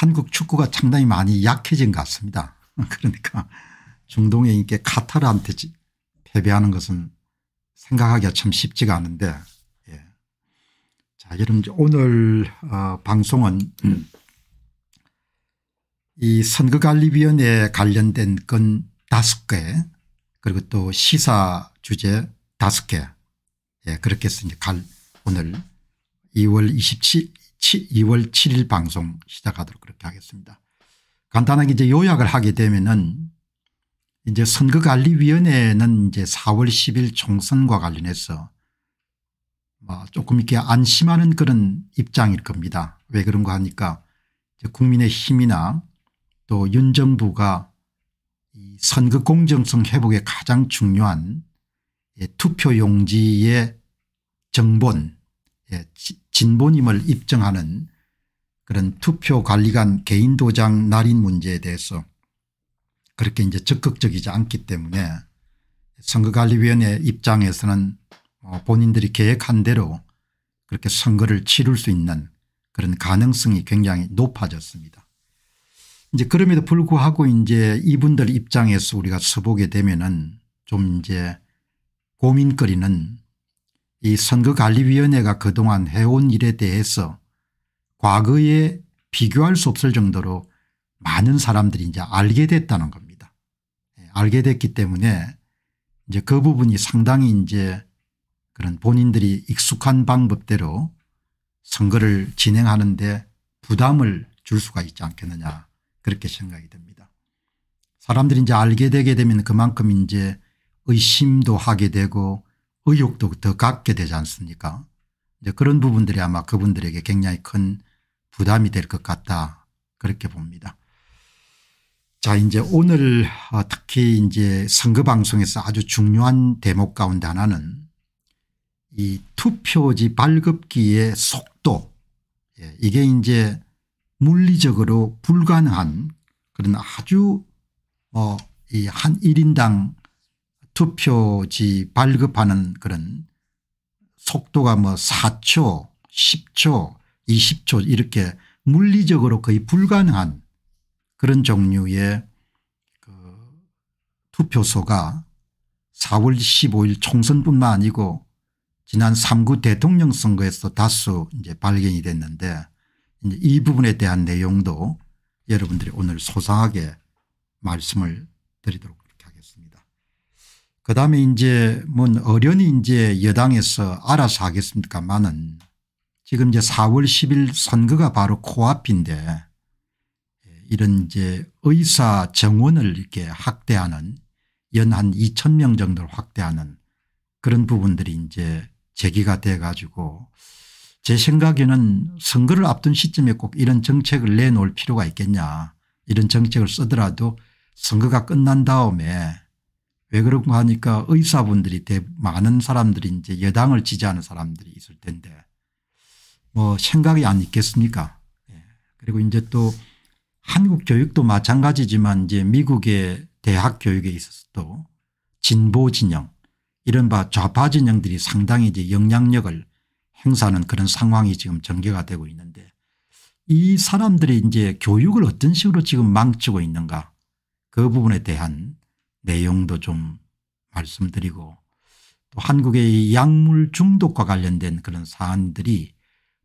한국 축구가 상당히 많이 약해진 것 같습니다. 그러니까 중동에 인기 카타르한테 패배하는 것은 생각하기가 참 쉽지가 않은데 예. 자 여러분 오늘 어, 방송은 음. 이 선거관리위원회에 관련된 건 다섯 개 그리고 또 시사 주제 다섯 개 예, 그렇게 해서 이제 갈 오늘 2월 2월 7일 방송 시작하도록 그렇게 하겠습니다. 간단하게 이제 요약을 하게 되면은 이제 선거관리위원회는 이제 4월 10일 총선과 관련해서 뭐 조금 이렇게 안심하는 그런 입장일 겁니다. 왜 그런가 하니까 국민의 힘이나 또 윤 정부가 선거 공정성 회복에 가장 중요한 투표용지의 정본 예, 진보님을 입증하는 그런 투표관리관 개인도장 날인 문제에 대해서 그렇게 이제 적극적이지 않기 때문에 선거관리위원회 입장에서는 뭐 본인들이 계획한 대로 그렇게 선거를 치를 수 있는 그런 가능성이 굉장히 높아졌습니다. 이제 그럼에도 불구하고 이제 이분들 입장에서 우리가 서보게 되면은 좀 이제 고민거리는 이 선거관리위원회가 그동안 해온 일에 대해서 과거에 비교할 수 없을 정도로 많은 사람들이 이제 알게 됐다는 겁니다. 예, 알게 됐기 때문에 이제 그 부분이 상당히 이제 그런 본인들이 익숙한 방법대로 선거를 진행하는데 부담을 줄 수가 있지 않겠느냐 그렇게 생각이 됩니다 사람들이 이제 알게 되게 되면 그만큼 이제 의심도 하게 되고 의욕도 더 갖게 되지 않습니까 이제 그런 부분들이 아마 그분들에게 굉장히 큰 부담이 될 것 같다 그렇게 봅니다. 자 이제 오늘 아, 특히 이제 선거 방송에서 아주 중요한 대목 가운데 하나는 이 투표지 발급기의 속도 예, 이게 이제 물리적으로 불가능한 그런 아주 뭐이한 1인당 투표지 발급하는 그런 속도가 뭐 4초 10초 20초 이렇게 물리적으로 거의 불가능한 그런 종류의 그 투표소가 4월 15일 총선뿐만 아니고 지난 3구 대통령 선거에서도 다수 이제 발견이 됐는데 이제 이 부분에 대한 내용도 여러분들이 오늘 소상하게 말씀을 드리도록 그다음에 이제 뭔 어련히 이제 여당에서 알아서 하겠습니까마는 지금 이제 4월 10일 선거가 바로 코앞인데 이런 이제 의사 정원을 이렇게 확대하는 연한 2천 명 정도를 확대하는 그런 부분들이 이제 제기가 돼 가지고 제 생각에는 선거를 앞둔 시점에 꼭 이런 정책을 내놓을 필요가 있겠냐 이런 정책을 쓰더라도 선거가 끝난 다음에 왜그런고 하니까 의사분들이 많은 사람들이 이제 여당을 지지하는 사람들이 있을 텐데 뭐 생각이 안 있겠습니까 예. 그리고 이제 또 한국 교육도 마찬가지지만 이제 미국의 대학 교육에 있어서도 진보 진영 이른바 좌파 진영들이 상당히 이제 영향력을 행사하는 그런 상황이 지금 전개가 되고 있는데 이 사람들이 이제 교육을 어떤 식으로 지금 망치고 있는가 그 부분에 대한 내용도 좀 말씀드리고 또 한국의 약물 중독과 관련된 그런 사안들이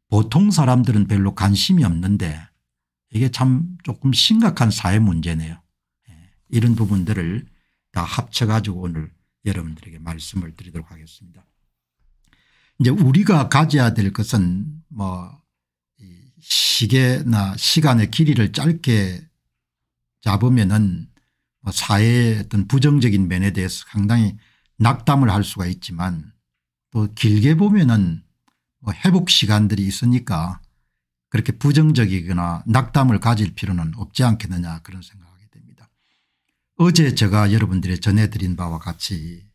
보통 사람들은 별로 관심이 없는데 이게 참 조금 심각한 사회 문제네요. 예, 이런 부분들을 다 합쳐가지고 오늘 여러분들에게 말씀을 드리도록 하겠습니다. 이제 우리가 가져야 될 것은 뭐 시계나 시간의 길이를 짧게 잡으면은 뭐 사회의 어떤 부정적인 면에 대해서 상당히 낙담을 할 수가 있지만 또 길게 보면은 뭐 회복 시간들이 있으니까 그렇게 부정적이거나 낙담을 가질 필요는 없지 않겠느냐 그런 생각이 됩니다. 어제 제가 여러분들의 전해드린 바와 같이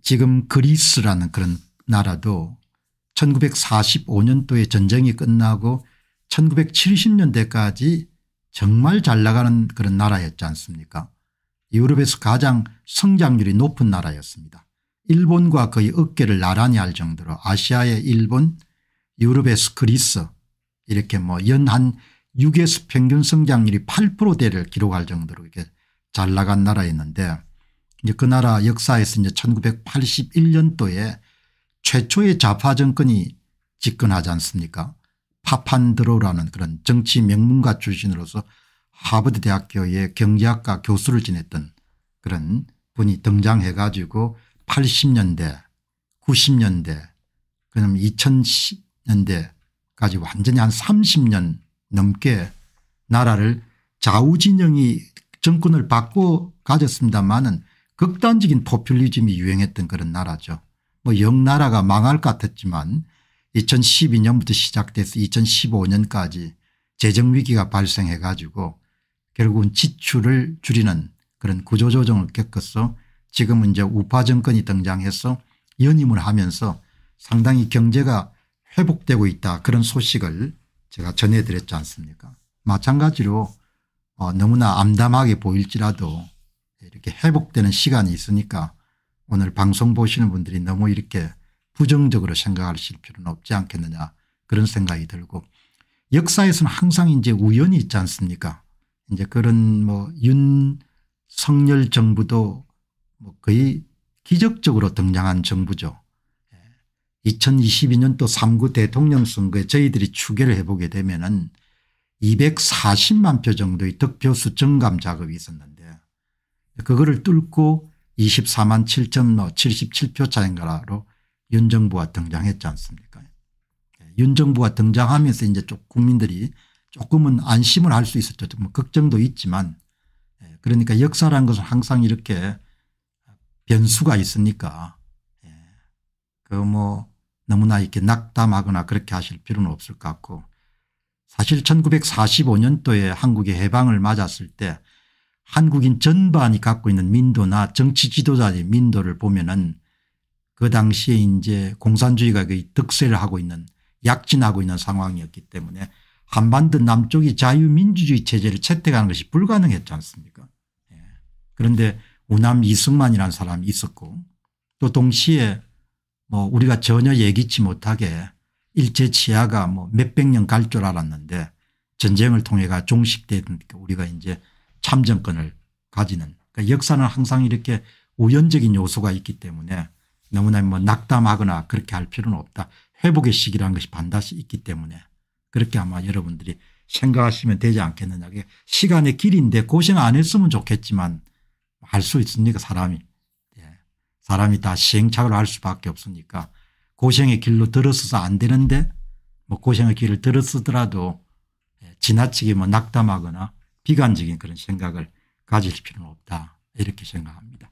지금 그리스라는 그런 나라도 1945년도에 전쟁이 끝나고 1970년대까지 정말 잘 나가는 그런 나라였지 않습니까 유럽에서 가장 성장률이 높은 나라였습니다. 일본과 거의 어깨를 나란히 할 정도로 아시아의 일본 유럽에서 그리스 이렇게 뭐 연 한 6에서 평균 성장률이 8%대를 기록할 정도로 이렇게 잘 나간 나라였는데 이제 그 나라 역사에서 이제 1981년도에 최초의 좌파 정권이 집권하지 않습니까 파판드로라는 그런 정치 명문가 출신으로서 하버드 대학교의 경제학과 교수를 지냈던 그런 분이 등장해 가지고 80년대 90년대 그럼 2010년대까지 완전히 한 30년 넘게 나라를 좌우진영이 정권을 바꿔 가졌습니다마는 극단적인 포퓰리즘이 유행했던 그런 나라죠. 뭐 영나라가 망할 것 같았지만 2012년부터 시작돼서 2015년까지 재정위기가 발생해 가지고 결국은 지출을 줄이는 그런 구조조정을 겪어서 지금은 이제 우파 정권이 등장해서 연임을 하면서 상당히 경제가 회복되고 있다 그런 소식을 제가 전해드렸지 않습니까 마찬가지로 어 너무나 암담하게 보일지라도 이렇게 회복되는 시간이 있으니까 오늘 방송 보시는 분들이 너무 이렇게 부정적으로 생각하실 필요는 없지 않겠느냐 그런 생각이 들고 역사에서는 항상 이제 우연이 있지 않습니까 이제 그런 뭐 윤석열 정부도 뭐 거의 기적적으로 등장한 정부죠. 2022년 예. 또 3구 대통령 선거에 저희들이 추계를 해보게 되면 은 240만 표 정도의 득표수 증감 작업이 있었는데 그거를 뚫고 24만 7 77표 차인가로 윤 정부가 등장했지 않습니까 예, 윤 정부가 등장하면서 이제 국민들이 조금은 안심을 할 수 있었죠. 뭐 걱정도 있지만 예, 그러니까 역사란 것은 항상 이렇게 변수가 있으니까 예, 그뭐 너무나 이렇게 낙담하거나 그렇게 하실 필요는 없을 것 같고 사실 1945년도에 한국의 해방을 맞았을 때 한국인 전반이 갖고 있는 민도나 정치 지도자의 민도를 보면은 그 당시에 이제 공산주의가 거의 그 득세를 하고 있는 약진하고 있는 상황이었기 때문에 한반도 남쪽이 자유민주주의 체제를 채택하는 것이 불가능했지 않습니까 예. 그런데 우남 이승만이라는 사람이 있었고 또 동시에 뭐 우리가 전혀 예기치 못하게 일제 치하가 뭐 몇백 년 갈 줄 알았는데 전쟁을 통해가 종식되니까 그 우리가 이제 참정권을 가지는 그러니까 역사는 항상 이렇게 우연적인 요소가 있기 때문에 너무나 뭐 낙담하거나 그렇게 할 필요는 없다. 회복의 시기라는 것이 반드시 있기 때문에 그렇게 아마 여러분들이 생각하시면 되지 않겠느냐. 시간의 길인데 고생 안 했으면 좋겠지만 할 수 있습니까 사람이. 예. 사람이 다 시행착오를 할 수밖에 없으니까 고생의 길로 들어서서 안 되는데 뭐 고생의 길을 들어서더라도 예, 지나치게 뭐 낙담하거나 비관적인 그런 생각을 가질 필요는 없다 이렇게 생각합니다.